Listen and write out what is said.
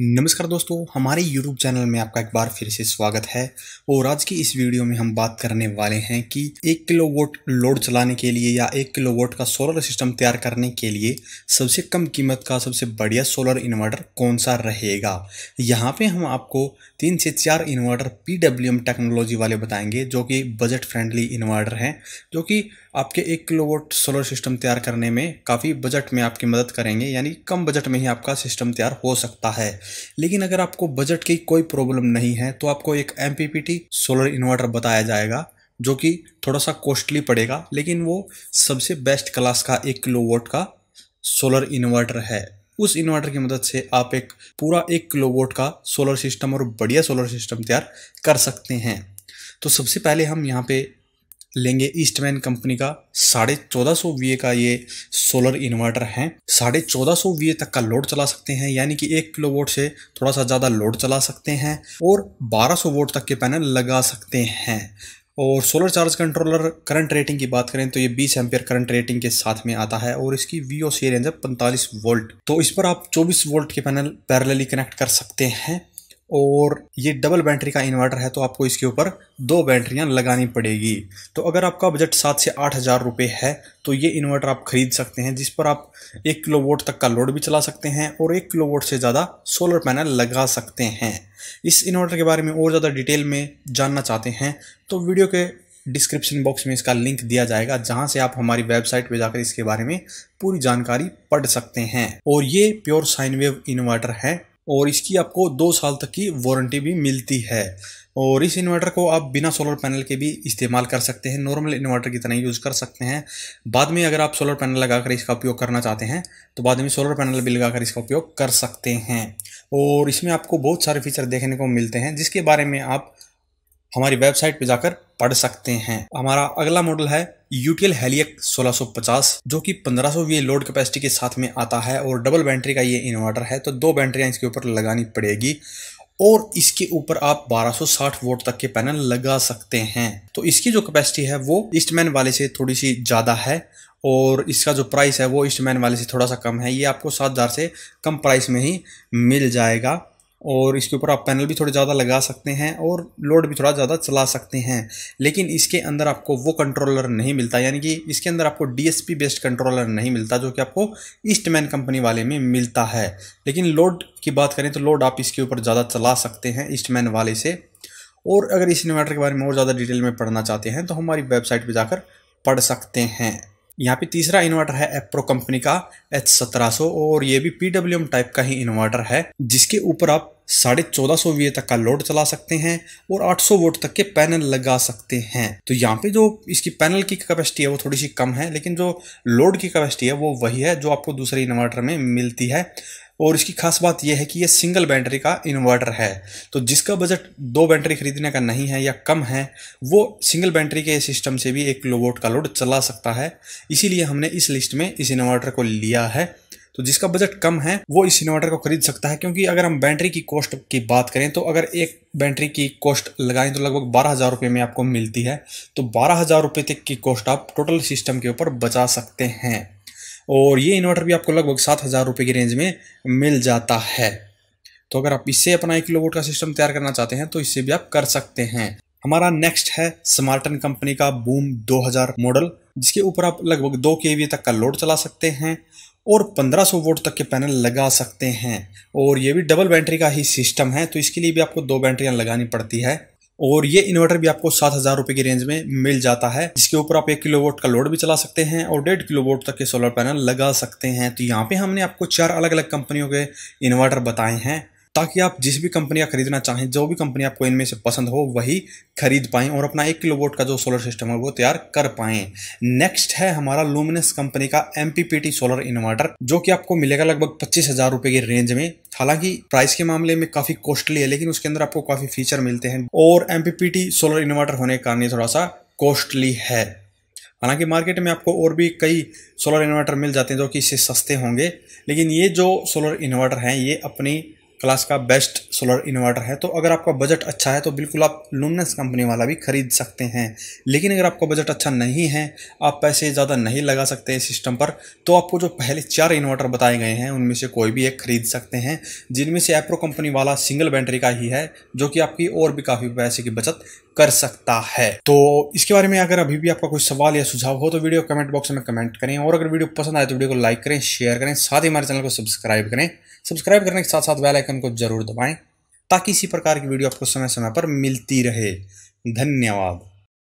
नमस्कार दोस्तों हमारे YouTube चैनल में आपका एक बार फिर से स्वागत है और आज की इस वीडियो में हम बात करने वाले हैं कि एक किलो वोट लोड चलाने के लिए या एक किलो वोट का सोलर सिस्टम तैयार करने के लिए सबसे कम कीमत का सबसे बढ़िया सोलर इन्वर्टर कौन सा रहेगा यहाँ पे हम आपको तीन से चार इन्वर्टर पी टेक्नोलॉजी वाले बताएंगे जो कि बजट फ्रेंडली इन्वर्टर हैं जो कि आपके एक किलो वोट सोलर सिस्टम तैयार करने में काफ़ी बजट में आपकी मदद करेंगे यानी कम बजट में ही आपका सिस्टम तैयार हो सकता है लेकिन अगर आपको बजट की कोई प्रॉब्लम नहीं है तो आपको एक एम सोलर इन्वर्टर बताया जाएगा जो कि थोड़ा सा कॉस्टली पड़ेगा लेकिन वो सबसे बेस्ट क्लास का एक किलो वोट का सोलर इन्वर्टर है उस इन्वर्टर की मदद से आप एक पूरा एक किलो वोट का सोलर सिस्टम और बढ़िया सोलर सिस्टम तैयार कर सकते हैं तो सबसे पहले हम यहाँ पे लेंगे ईस्टमैन कंपनी का साढ़े चौदह सौ वी का ये सोलर इन्वर्टर है साढ़े चौदह सौ वी तक का लोड चला सकते हैं यानी कि एक किलो वोट से थोड़ा सा ज़्यादा लोड चला सकते हैं और बारह सौ वोट तक के पैनल लगा सकते हैं और solar charge controller current rating की बात करें तो ये 20 एम्पियर करंट रेटिंग के साथ में आता है और इसकी वी ओ सी रेंज है पैंतालीस वोल्ट तो इस पर आप 24 वोल्ट के पैनल पैरेलली कनेक्ट कर सकते हैं और ये डबल बैटरी का इन्वर्टर है तो आपको इसके ऊपर दो बैटरियाँ लगानी पड़ेगी तो अगर आपका बजट सात से आठ हज़ार रुपये है तो ये इन्वर्टर आप खरीद सकते हैं जिस पर आप एक किलो वोट तक का लोड भी चला सकते हैं और एक किलो वोट से ज़्यादा सोलर पैनल लगा सकते हैं इस इन्वर्टर के बारे में और ज़्यादा डिटेल में जानना चाहते हैं तो वीडियो के डिस्क्रिप्शन बॉक्स में इसका लिंक दिया जाएगा जहां से आप हमारी वेबसाइट पर जाकर इसके बारे में पूरी जानकारी पढ़ सकते हैं और ये प्योर साइनवेव इन्वर्टर है और इसकी आपको दो साल तक की वारंटी भी मिलती है और इस इन्वर्टर को आप बिना सोलर पैनल के भी इस्तेमाल कर सकते हैं नॉर्मल इन्वर्टर की तरह यूज़ कर सकते हैं बाद में अगर आप सोलर पैनल लगाकर इसका उपयोग करना चाहते हैं तो बाद में सोलर पैनल भी लगाकर इसका उपयोग कर सकते हैं और इसमें आपको बहुत सारे फीचर देखने को मिलते हैं जिसके बारे में आप हमारी वेबसाइट पे जाकर पढ़ सकते हैं हमारा अगला मॉडल है यूटीएल हेलियक 1650 जो कि 1500 सौ लोड कैपेसिटी के साथ में आता है और डबल बैटरी का ये इन्वर्टर है तो दो बैटरियाँ इसके ऊपर लगानी पड़ेगी और इसके ऊपर आप 1260 वोट तक के पैनल लगा सकते हैं तो इसकी जो कैपेसिटी है वो ईस्टमैन वाले से थोड़ी सी ज़्यादा है और इसका जो प्राइस है वो ईस्टमैन वाले से थोड़ा सा कम है ये आपको सात से कम प्राइस में ही मिल जाएगा और इसके ऊपर आप पैनल भी थोड़े ज़्यादा लगा सकते हैं और लोड भी थोड़ा ज़्यादा चला सकते हैं लेकिन इसके अंदर आपको वो कंट्रोलर नहीं मिलता यानी कि इसके अंदर आपको पी बेस्ड कंट्रोलर नहीं मिलता जो कि आपको ईस्टमैन कंपनी वाले में मिलता है लेकिन लोड की बात करें तो लोड आप इसके ऊपर ज़्यादा चला सकते हैं ईस्टमैन वाले से और अगर इस इन्वर्टर के बारे में और ज़्यादा डिटेल में पढ़ना चाहते हैं तो हमारी वेबसाइट पर जाकर पढ़ सकते हैं यहाँ पे तीसरा इन्वर्टर है एप्रो कंपनी का एच सत्रह और ये भी पी टाइप का ही इन्वर्टर है जिसके ऊपर आप साढ़े चौदह सौ वी तक का लोड चला सकते हैं और 800 वोट तक के पैनल लगा सकते हैं तो यहाँ पे जो इसकी पैनल की कैपेसिटी है वो थोड़ी सी कम है लेकिन जो लोड की कैपेसिटी है वो वही है जो आपको दूसरे इन्वर्टर में मिलती है और इसकी खास बात यह है कि यह सिंगल बैटरी का इन्वर्टर है तो जिसका बजट दो बैटरी खरीदने का नहीं है या कम है वो सिंगल बैटरी के सिस्टम से भी एक किलो वोट का लोड चला सकता है इसीलिए हमने इस लिस्ट में इस इन्वर्टर को लिया है तो जिसका बजट कम है वो इस इन्वर्टर को खरीद सकता है क्योंकि अगर हम बैटरी की कॉस्ट की बात करें तो अगर एक बैटरी की कॉस्ट लगाएं तो लगभग बारह हज़ार रुपये में आपको मिलती है तो बारह हज़ार रुपये तक की कॉस्ट आप टोटल सिस्टम के ऊपर बचा सकते हैं और ये इन्वर्टर भी आपको लगभग सात हज़ार रुपये की रेंज में मिल जाता है तो अगर आप इससे अपना एक किलो वोट का सिस्टम तैयार करना चाहते हैं तो इससे भी आप कर सकते हैं हमारा नेक्स्ट है स्मार्टन कंपनी का बूम 2000 मॉडल जिसके ऊपर आप लगभग दो के तक का लोड चला सकते हैं और 1500 वोट तक के पैनल लगा सकते हैं और ये भी डबल बैटरी का ही सिस्टम है तो इसके लिए भी आपको दो बैटरियाँ लगानी पड़ती है और ये इन्वर्टर भी आपको सात हज़ार रुपये की रेंज में मिल जाता है जिसके ऊपर आप एक किलो वोट का लोड भी चला सकते हैं और डेढ़ किलो वोट तक के सोलर पैनल लगा सकते हैं तो यहाँ पे हमने आपको चार अलग अलग कंपनियों के इन्वर्टर बताए हैं ताकि आप जिस भी कंपनी का खरीदना चाहें जो भी कंपनी आपको इनमें से पसंद हो वही खरीद पाएँ और अपना एक किलो का जो सोलर सिस्टम है वो तैयार कर पाएँ नेक्स्ट है हमारा लूमिनस कंपनी का एम सोलर इन्वर्टर जो कि आपको मिलेगा लगभग पच्चीस हजार रुपये की रेंज में हालांकि प्राइस के मामले में काफी कॉस्टली है लेकिन उसके अंदर आपको काफी फीचर मिलते हैं और एम सोलर इन्वर्टर होने के कारण ये थोड़ा सा कॉस्टली है हालांकि मार्केट में आपको और भी कई सोलर इन्वर्टर मिल जाते हैं जो कि इससे सस्ते होंगे लेकिन ये जो सोलर इन्वर्टर हैं ये अपनी क्लास का बेस्ट सोलर इन्वर्टर है तो अगर आपका बजट अच्छा है तो बिल्कुल आप लुमिनस कंपनी वाला भी खरीद सकते हैं लेकिन अगर आपका बजट अच्छा नहीं है आप पैसे ज़्यादा नहीं लगा सकते हैं सिस्टम पर तो आपको जो पहले चार इन्वर्टर बताए गए हैं उनमें से कोई भी एक खरीद सकते हैं जिनमें से एप्रो कंपनी वाला सिंगल बैटरी का ही है जो कि आपकी और भी काफ़ी पैसे की बचत कर सकता है तो इसके बारे में अगर अभी भी आपका कोई सवाल या सुझाव हो तो वीडियो कमेंट बॉक्स में कमेंट करें और अगर वीडियो पसंद आए तो वीडियो को लाइक करें शेयर करें साथ ही हमारे चैनल को सब्सक्राइब करें सब्सक्राइब करने के साथ साथ बेल आइकन को जरूर दबाएं ताकि इसी प्रकार की वीडियो आपको समय समय पर मिलती रहे धन्यवाद